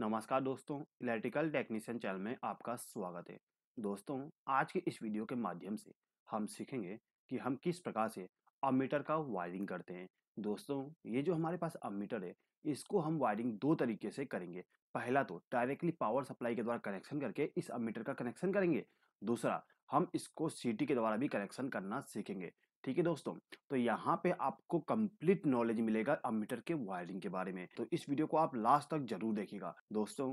नमस्कार दोस्तों electrical technician channel में आपका स्वागत है दोस्तों आज के इस वीडियो के माध्यम से हम सीखेंगे कि हम किस प्रकार से अमीटर का वायरिंग करते हैं दोस्तों ये जो हमारे पास अमीटर है इसको हम वायरिंग दो तरीके से करेंगे पहला तो डायरेक्टली पावर सप्लाई के द्वारा कनेक्शन करके इस अमीटर का कनेक्शन करेंगे दूसरा हम इसको सीटी के द्वारा भी कनेक्शन करना सीखेंगे ठीक है दोस्तों तो यहाँ पे आपको कंप्लीट नॉलेज मिलेगा अमीटर के वायरिंग के बारे में तो इस वीडियो को आप लास्ट तक जरूर देखिएगा दोस्तों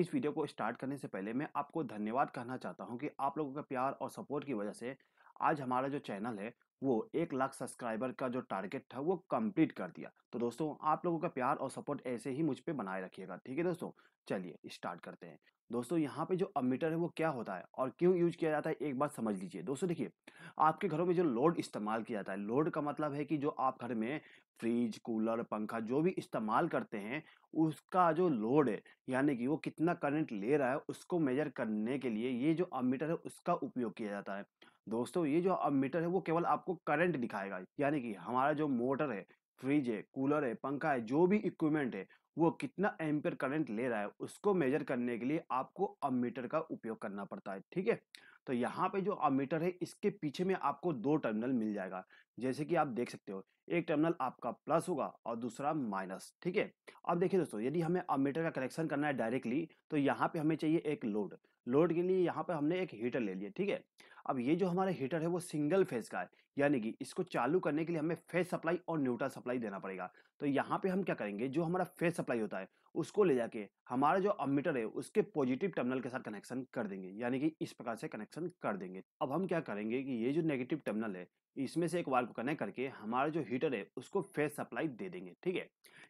इस वीडियो को स्टार्ट करने से पहले मैं आपको धन्यवाद कहना चाहता हूँ कि आप लोगों का प्यार और सपोर्ट की वजह से आज हमारा जो चैनल है वो एक लाख सब्सक्राइबर का जो टारगेट था वो कंप्लीट कर दिया तो दोस्तों आप लोगों का प्यार और सपोर्ट ऐसे ही मुझ पर बनाए रखिएगा ठीक है दोस्तों चलिए स्टार्ट करते हैं दोस्तों यहाँ पे जो अमीटर है वो क्या होता है और क्यों यूज किया जाता है एक बात समझ लीजिए दोस्तों देखिए आपके घरों में जो लोड इस्तेमाल किया जाता है लोड का मतलब है कि जो आप घर में फ्रिज कूलर पंखा जो भी इस्तेमाल करते हैं उसका जो लोड है यानी कि वो कितना करंट ले रहा है उसको मेजर करने के लिए ये जो अमीटर है उसका उपयोग किया जाता है दोस्तों ये जो अमीटर है वो केवल आपको करंट दिखाएगा यानी कि हमारा जो मोटर है फ्रिज है कूलर है पंखा है जो भी इक्विपमेंट है वो कितना एम्पियर करंट ले रहा है उसको मेजर करने के लिए आपको अमीटर का उपयोग करना पड़ता है ठीक है तो यहाँ पे जो अमीटर है इसके पीछे में आपको दो टर्मिनल मिल जाएगा जैसे कि आप देख सकते हो एक टर्मिनल आपका प्लस होगा और दूसरा माइनस ठीक है अब देखिए दोस्तों यदि हमें अमीटर का कनेक्शन करना है डायरेक्टली तो यहाँ पे हमें चाहिए एक लोड लोड के लिए यहाँ पे हमने एक हीटर ले लिया ठीक है अब ये जो हमारा हीटर है वो सिंगल फेज का है यानी कि इसको चालू करने के लिए हमें फेज सप्लाई और न्यूट्रल सप्लाई देना पड़ेगा तो यहाँ पे हम क्या करेंगे जो हमारा फेज सप्लाई होता है उसको ले जाके हमारा जो अमीटर है उसके पॉजिटिव टर्मिनल के साथ कनेक्शन कर देंगे यानी कि इस प्रकार से कनेक्शन कर देंगे अब हम क्या करेंगे कि ये जो नेगेटिव टर्मिनल है इसमें से एक वायर को कनेक्ट करके हमारा जो हीटर है उसको फेज सप्लाई दे देंगे ठीक है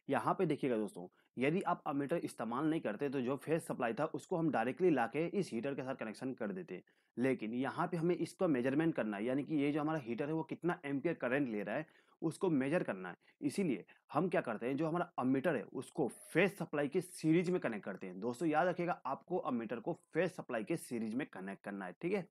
यहाँ पे देखिएगा दोस्तों यदि आप अमीटर इस्तेमाल नहीं करते तो जो फेस सप्लाई था उसको हम डायरेक्टली ला के इस हीटर के साथ कनेक्शन कर देते लेकिन यहाँ पे हमें इसका मेजरमेंट करना है यानी कि ये जो हमारा हीटर है वो कितना एम्पियर करंट ले रहा है उसको मेजर करना है इसीलिए हम क्या करते हैं जो हमारा अमीटर है उसको फेस सप्लाई के सीरीज में कनेक्ट करते हैं दोस्तों याद रखिएगा आपको अमीटर को फेस सप्लाई के सीरीज में कनेक्ट करना है ठीक है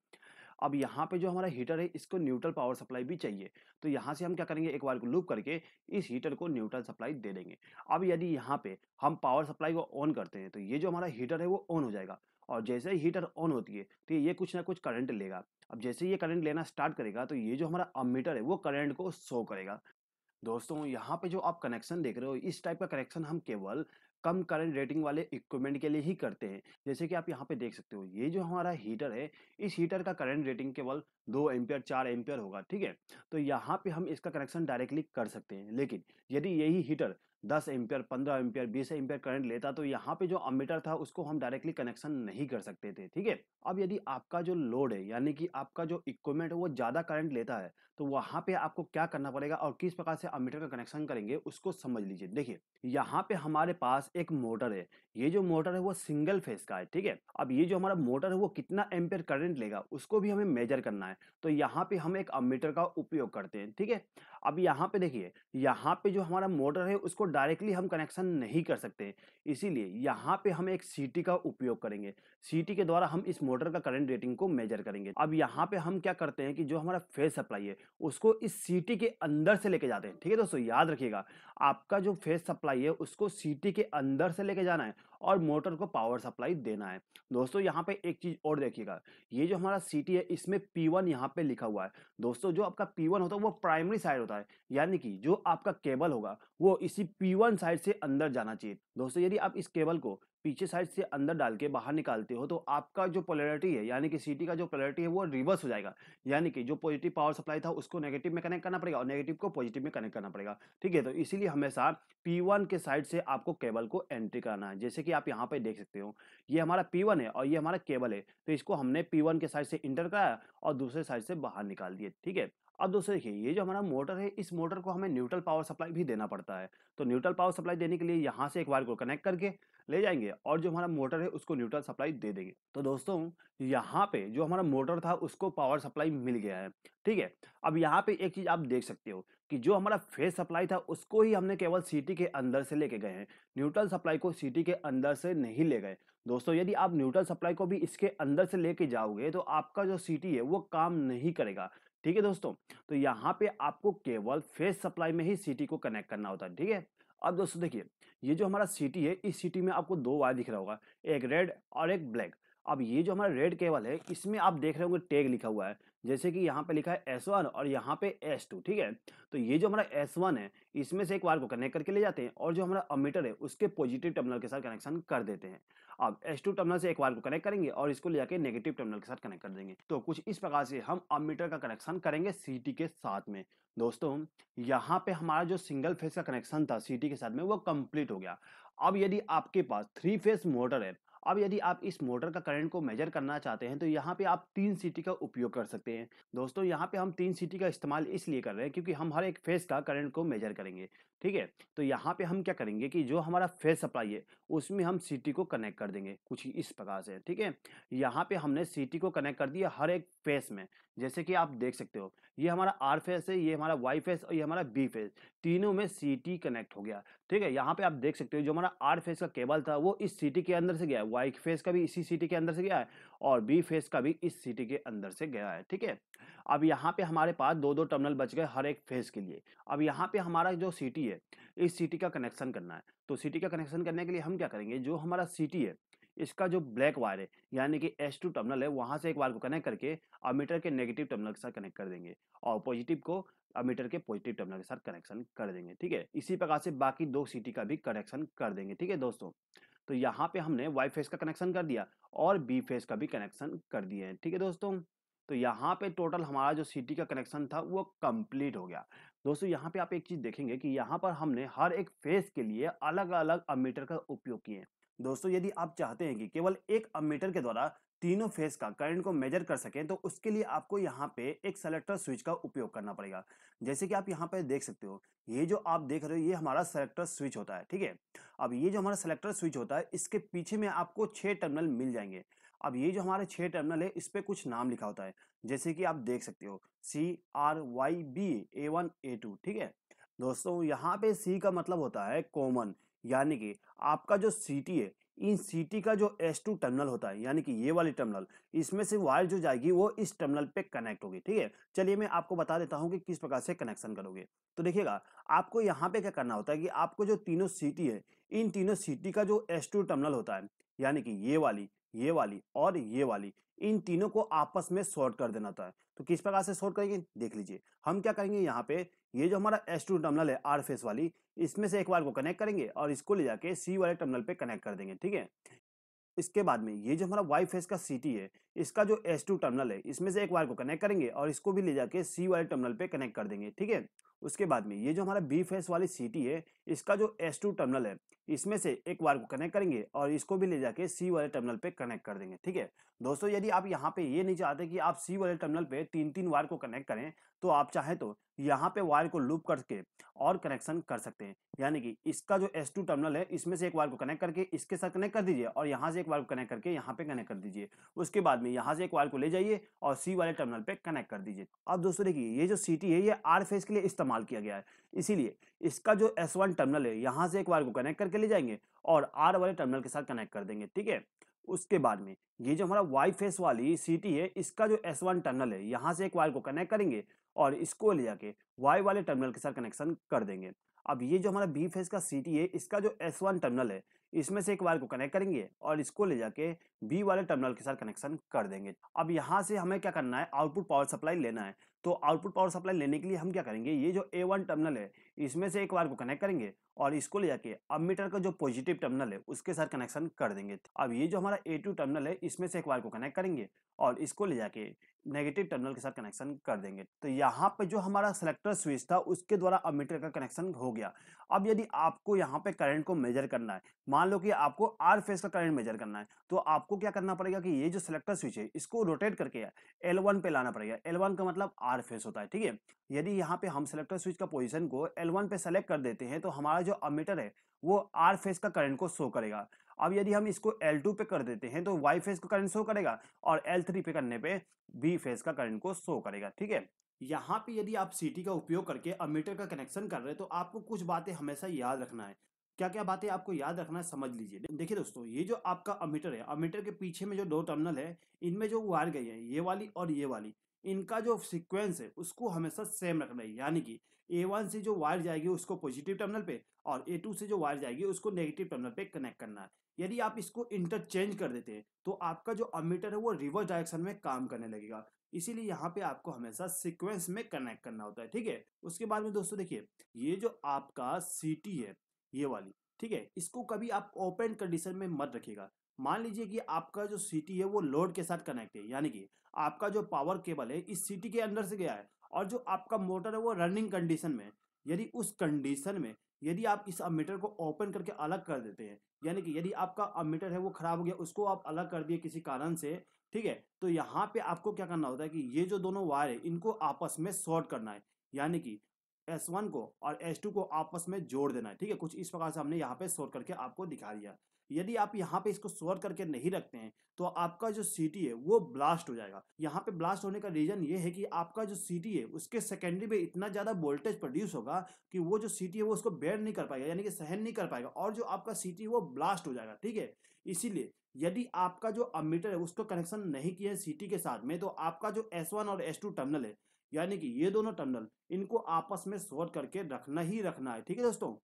अब यहाँ पे जो हमारा हीटर है इसको न्यूट्रल पावर सप्लाई भी चाहिए तो यहाँ से हम क्या करेंगे एक बार को लूप करके इस हीटर को न्यूट्रल सप्लाई दे देंगे अब यदि यहाँ पे हम पावर सप्लाई को ऑन करते हैं तो ये जो हमारा हीटर है वो ऑन हो जाएगा और जैसे ही हीटर ऑन होती है तो ये कुछ ना कुछ करंट लेगा अब जैसे ये करंट लेना स्टार्ट करेगा तो ये जो हमारा अमीटर है वो करंट को शो करेगा दोस्तों यहाँ पे जो आप कनेक्शन देख रहे हो इस टाइप का कनेक्शन हम केवल कम करंट रेटिंग वाले इक्विपमेंट के लिए ही करते हैं जैसे कि आप यहाँ पे देख सकते हो ये जो हमारा हीटर है इस हीटर का करंट रेटिंग केवल दो एम्पियर चार एम्पियर होगा ठीक है तो यहाँ पे हम इसका कनेक्शन डायरेक्टली कर सकते हैं लेकिन यदि यही हीटर दस एम्पियर पंद्रह एम्पियर बीस एम्पियर करंट लेता तो यहाँ पे जो अमीटर था उसको हम डायरेक्टली कनेक्शन नहीं कर सकते थे ठीक है अब यदि आपका जो लोड है यानी कि आपका जो इक्विपमेंट है वो ज़्यादा करंट लेता है तो वहाँ पे आपको क्या करना पड़ेगा और किस प्रकार से अमीटर का कनेक्शन करेंगे उसको समझ लीजिए देखिए यहाँ पे हमारे पास एक मोटर है ये जो मोटर है वो सिंगल फेस का है ठीक है अब ये जो हमारा मोटर है वो कितना एम्पियर करंट लेगा उसको भी हमें मेजर करना है तो यहाँ पे हम एक अमीटर का उपयोग करते हैं ठीक है अब यहाँ पे देखिए यहाँ पे जो हमारा मोटर है उसको डायरेक्टली हम कनेक्शन नहीं कर सकते इसीलिए यहाँ पे हम एक सीटी का उपयोग करेंगे सीटी के द्वारा हम इस मोटर का करंट रेटिंग को मेजर करेंगे अब यहाँ पे हम क्या करते हैं कि जो हमारा फेस सप्लाई है उसको इस सीटी के अंदर से लेके जाते हैं ठीक है दोस्तों याद रखिएगा आपका जो फेस सप्लाई है उसको सीटी के अंदर से लेके जाना है और मोटर को पावर सप्लाई देना है दोस्तों यहाँ पे एक चीज और देखिएगा ये जो हमारा सीटी है इसमें पी वन यहाँ पे लिखा हुआ है दोस्तों जो आपका पी वन होता है वो प्राइमरी साइड होता है यानी कि जो आपका केबल होगा वो इसी पी वन साइड से अंदर जाना चाहिए दोस्तों यदि अब इस केबल को पीछे साइड से अंदर डाल के बाहर निकालते हो तो आपका जो पोलरिटी है यानी कि सीटी का जो पोलरिटी है वो रिवर्स हो जाएगा यानी कि जो पॉजिटिव पावर सप्लाई था उसको नेगेटिव में कनेक्ट करना पड़ेगा और नेगेटिव को पॉजिटिव में कनेक्ट करना पड़ेगा ठीक है तो इसीलिए हमेशा पी के साइड से आपको केबल को एंट्री करना है जैसे कि आप यहाँ पर देख सकते हो ये हमारा पी है और ये हमारा केबल है तो इसको हमने पी के साइड से इंटर कराया और दूसरे साइड से बाहर निकाल दिए ठीक है अब दोस्तों देखिए ये जो हमारा मोटर है इस मोटर को हमें न्यूट्रल पावर सप्लाई भी देना पड़ता है तो न्यूट्रल पावर सप्लाई देने के लिए यहाँ से एक वायर को कनेक्ट करके ले जाएंगे और जो हमारा मोटर है उसको न्यूट्रल सप्लाई दे देंगे तो दोस्तों यहाँ पे जो हमारा मोटर था उसको पावर सप्लाई मिल गया है ठीक है अब यहाँ पे एक चीज आप देख सकते हो कि जो हमारा फेस सप्लाई था उसको ही हमने केवल सिटी के अंदर से लेके गए हैं न्यूट्रल सप्लाई को सिटी के अंदर से नहीं ले गए दोस्तों यदि आप न्यूट्रल सप्लाई को भी इसके अंदर से लेके जाओगे तो आपका जो सिटी है वो काम नहीं करेगा ठीक है दोस्तों तो यहाँ पे आपको केवल फेस सप्लाई में ही सिटी को कनेक्ट करना होता है ठीक है अब दोस्तों देखिए ये जो हमारा सिटी है इस सिटी में आपको दो वायर दिख रहा होगा एक रेड और एक ब्लैक अब ये जो हमारा रेड केबल है इसमें आप देख रहे होंगे टैग लिखा हुआ है जैसे कि यहाँ पे लिखा है S1 और यहाँ पे S2 ठीक है तो ये जो हमारा S1 है इसमें से एक वायर को कनेक्ट करके ले जाते हैं और जो हमारा अमीटर है उसके पॉजिटिव टर्मिनल के साथ कनेक्शन कर देते हैं अब S2 टर्मिनल से एक वायर को कनेक्ट करेंगे और इसको ले जाकर नेगेटिव टर्मिनल के साथ कनेक्ट कर देंगे तो कुछ इस प्रकार से हम अमीटर का कनेक्शन करेंगे सी के साथ में दोस्तों यहाँ पे हमारा जो सिंगल फेज का कनेक्शन था सी के साथ में वो कम्प्लीट हो गया अब यदि आपके पास थ्री फेज मोटर है अब यदि आप इस मोटर का करंट को मेजर करना चाहते हैं तो यहाँ पे आप तीन सीटी का उपयोग कर सकते हैं दोस्तों यहाँ पे हम तीन सीटी का इस्तेमाल इसलिए कर रहे हैं क्योंकि हम हर एक फेज का करंट को मेजर करेंगे ठीक है तो यहाँ पे हम क्या करेंगे कि जो हमारा फेस सप्लाई है उसमें हम सीटी को कनेक्ट कर देंगे कुछ इस प्रकार से ठीक है यहाँ पे हमने सीटी को कनेक्ट कर दिया हर एक फेस में जैसे कि आप देख सकते हो ये हमारा आर फेस है ये हमारा वाई फेस और ये हमारा बी फेस तीनों में सीटी कनेक्ट हो गया ठीक है यहाँ पे आप देख सकते हो जो हमारा आर फेस का केबल था वो इस सिटी के अंदर से गया है वाई फेस का भी इसी सिटी के अंदर से गया है और बी फेस का भी इस सिटी के अंदर से गया है ठीक है अब यहाँ पे हमारे पास दो दो टर्मिनल बच गए हर एक फेस के लिए अब यहाँ पे हमारा जो सिटी है इस सिटी का कनेक्शन करना है तो सिटी का कनेक्शन करने के लिए हम क्या करेंगे जो हमारा सिटी है इसका जो ब्लैक वायर है यानी कि एस टू टर्मिनल है वहाँ से एक वायर को कनेक्ट करके अमीटर के नेगेटिव टर्मिनल के साथ कनेक्ट कर देंगे और पॉजिटिव को अमीटर के पॉजिटिव टर्मिनल के साथ कनेक्शन कर देंगे ठीक है इसी प्रकार से बाकी दो सिटी का भी कनेक्शन कर देंगे ठीक है दोस्तों तो यहाँ पे हमने वाई फेस का कनेक्शन कर दिया और बी फेस का भी कनेक्शन कर दिए हैं ठीक है दोस्तों तो यहाँ पे टोटल हमारा जो सिटी का कनेक्शन था वो कंप्लीट हो गया दोस्तों यहाँ पे आप एक चीज देखेंगे कि यहाँ पर हमने हर एक फेस के लिए अलग अलग अमीटर का उपयोग किए दोस्तों यदि आप चाहते हैं कि केवल एक अमीटर के द्वारा तीनों फेज का करंट को मेजर कर सकें तो उसके लिए आपको यहाँ पे एक सेलेक्टर स्विच का उपयोग करना पड़ेगा जैसे कि आप यहाँ पे देख सकते हो ये जो आप देख रहे हो ये हमारा सेलेक्टर स्विच होता है ठीक है अब ये जो हमारा सेलेक्टर स्विच होता है इसके पीछे में आपको छह टर्मिनल मिल जाएंगे अब ये जो हमारे छह टर्मिनल है इस पर कुछ नाम लिखा होता है जैसे कि आप देख सकते हो C R Y B A one A two ठीक है दोस्तों यहाँ पे सी का मतलब होता है कॉमन यानी कि आपका जो सीटी है इन सीटी का जो एस टू टर्मिनल होता है यानी कि ये वाली टर्मिनल इसमें से वायर जो जाएगी वो इस टर्मिनल पे कनेक्ट होगी ठीक है चलिए मैं आपको बता देता हूँ कि किस प्रकार से कनेक्शन करोगे तो देखिएगा आपको यहाँ पे क्या करना होता है कि आपको जो तीनों सीटी है इन तीनों सीटी का जो एस टू टर्मिनल होता है यानी कि ये वाली ये वाली और ये वाली इन तीनों को आपस में सॉर्ट कर देना था है तो किस प्रकार से सॉर्ट करेंगे देख लीजिए हम क्या करेंगे यहाँ पे ये जो हमारा एस टू टर्मिनल है आर फेस वाली इसमें से एक बार को कनेक्ट करेंगे और इसको ले जाके सी वाले टर्मिनल पे कनेक्ट कर देंगे ठीक है इसके बाद में ये जो हमारा वाई फेस का टी है इसका जो एस टू टर्मिनल है इसमें से एक वायर को कनेक्ट करेंगे और इसको भी ले जाके सी वाले टर्मिनल पे कनेक्ट कर देंगे ठीक है उसके बाद में ये जो हमारा बी फेस वाली सीटी है इसका जो एस टू टर्मिनल है इसमें से एक वायर को कनेक्ट करेंगे और इसको भी ले जाके सी वाले टर्मिनल पे कनेक्ट कर देंगे ठीक है दोस्तों यदि आप यहाँ पे ये नहीं चाहते कि आप सी वाले टर्मिनल पे तीन तीन वायर को कनेक्ट करें तो आप चाहे तो यहाँ पे वायर को लूप करके और कनेक्शन कर सकते हैं यानी कि इसका जो एस टू टर्मिनल है इसमें से एक वायर को कनेक्ट करके इसके साथ कनेक्ट कर दीजिए और यहाँ से एक वायर को कनेक्ट करके यहाँ पे कनेक्ट कर दीजिए उसके बाद में यहाँ से एक वायर को ले जाइए और सी वाले टर्मिनल पे कनेक्ट कर दीजिए अब दोस्तों देखिए ये जो सीटी है ये आर फेस के लिए इस्तेमाल इस्तेमाल किया गया है इसीलिए इसका जो एस वन टर्मिनल है यहाँ से एक वायर को कनेक्ट करके ले जाएंगे और आर वाले टर्मिनल के साथ कनेक्ट कर देंगे ठीक है उसके बाद में ये जो हमारा वाई फेस वाली सीटी है इसका जो एस वन टर्नल है यहाँ से एक वायर को कनेक्ट करेंगे और इसको ले जाके वाई वाले टर्मिनल के साथ कनेक्शन कर देंगे अब ये जो हमारा बी फेस का सीटी है इसका जो एस वन टर्मिनल है इसमें से एक वायर को कनेक्ट करेंगे और इसको ले जाके बी वाले टर्मिनल के साथ कनेक्शन कर देंगे अब यहाँ से हमें क्या करना है आउटपुट पावर सप्लाई लेना है तो आउटपुट पावर सप्लाई लेने के लिए हम क्या करेंगे ये जो ए वन टर्मिनल है इसमें से एक वायर को कनेक्ट करेंगे और इसको ले जाके अब मीटर का जो पॉजिटिव टर्मिनल है उसके साथ कनेक्शन कर देंगे अब ये जो हमारा ए टू टर्मिनल है इसमें से एक वायर को कनेक्ट करेंगे और इसको ले जाके नेगेटिव टर्मिनल के साथ कनेक्शन कर देंगे तो यहाँ पे जो हमारा सिलेक्टर स्विच था उसके द्वारा अब मीटर का कनेक्शन हो गया अब यदि आपको यहाँ पे करंट को मेजर करना है मान लो कि आपको आर फेस का करंट मेजर करना है तो आपको क्या करना पड़ेगा कि ये जो सिलेक्टर स्विच है इसको रोटेट करके एल वन पे लाना पड़ेगा एल वन का मतलब आर फेस होता है ठीक है यदि यहाँ पे हम सिलेक्टर स्विच का पोजिशन को एल वन पे सेलेक्ट कर देते हैं तो हमारा जो अमीटर है वो आर फेस का करंट को शो करेगा अब यदि हम इसको L2 पे कर देते हैं तो Y फेज का करंट शो करेगा और L3 पे करने पे B फेज का करंट को शो करेगा ठीक है यहाँ पे यदि आप सीटी का उपयोग करके अमीटर का कनेक्शन कर रहे हैं तो आपको कुछ बातें हमेशा याद रखना है क्या क्या बातें आपको याद रखना है समझ लीजिए देखिए दोस्तों ये जो आपका अमीटर है अमीटर के पीछे में जो दो टर्मिनल है इनमें जो वायर गई है ये वाली और ये वाली इनका जो सीक्वेंस है उसको हमेशा सेम रखना है यानी कि ए वन से जो वायर जाएगी उसको पॉजिटिव टर्मिनल पे और ए टू से जो वायर जाएगी उसको नेगेटिव टर्मिनल पे कनेक्ट करना है यदि आप इसको इंटरचेंज कर देते हैं तो आपका जो अमीटर है वो रिवर्स डायरेक्शन में काम करने लगेगा इसीलिए यहाँ पे आपको हमेशा सिक्वेंस में कनेक्ट करना होता है ठीक है उसके बाद में दोस्तों देखिए ये जो आपका सीटी है ये वाली ठीक है इसको कभी आप ओपन कंडीशन में मत रखिएगा मान लीजिए कि आपका जो सीटी है वो लोड के साथ कनेक्ट है यानी कि आपका जो पावर केबल है इस सीटी के अंदर से गया है और जो आपका मोटर है वो रनिंग कंडीशन में यदि उस कंडीशन में यदि आप इस अमीटर को ओपन करके अलग कर देते हैं यानी कि यदि आपका अमीटर है वो खराब हो गया उसको आप अलग कर दिए किसी कारण से ठीक है तो यहाँ पे आपको क्या करना होता है कि ये जो दोनों वायर है इनको आपस में शॉर्ट करना है यानी कि S1 को और S2 को आपस में जोड़ देना है ठीक है कुछ इस प्रकार से हमने यहाँ पे शॉर्ट करके आपको दिखा दिया यदि आप यहाँ पे इसको स्वर करके नहीं रखते हैं तो आपका जो सीटी है वो ब्लास्ट हो जाएगा यहाँ पे ब्लास्ट होने का रीजन ये है कि आपका जो सीटी है उसके सेकेंडरी में इतना ज़्यादा वोल्टेज प्रोड्यूस होगा कि वो जो सीटी है वो उसको बेयर नहीं कर पाएगा यानी कि सहन नहीं कर पाएगा और जो आपका सीटी है वो ब्लास्ट हो जाएगा ठीक है इसीलिए यदि आपका जो अमीटर है उसको कनेक्शन नहीं किया है सीटी के साथ में तो आपका जो एस वन और एस टू टर्मिनल है यानी कि ये दोनों टर्मिनल इनको आपस में शॉर्ट करके रखना ही रखना है ठीक है दोस्तों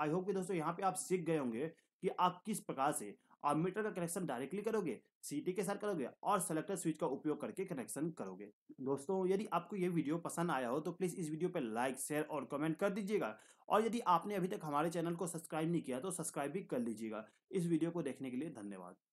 आई होप कि दोस्तों यहाँ पे आप सीख गए होंगे कि आप किस प्रकार से आप मीटर का कनेक्शन डायरेक्टली करोगे सीटी के साथ करोगे और सेलेक्टर स्विच का उपयोग करके कनेक्शन करोगे दोस्तों यदि आपको ये वीडियो पसंद आया हो तो प्लीज़ इस वीडियो पर लाइक शेयर और कमेंट कर दीजिएगा और यदि आपने अभी तक हमारे चैनल को सब्सक्राइब नहीं किया तो सब्सक्राइब भी कर लीजिएगा इस वीडियो को देखने के लिए धन्यवाद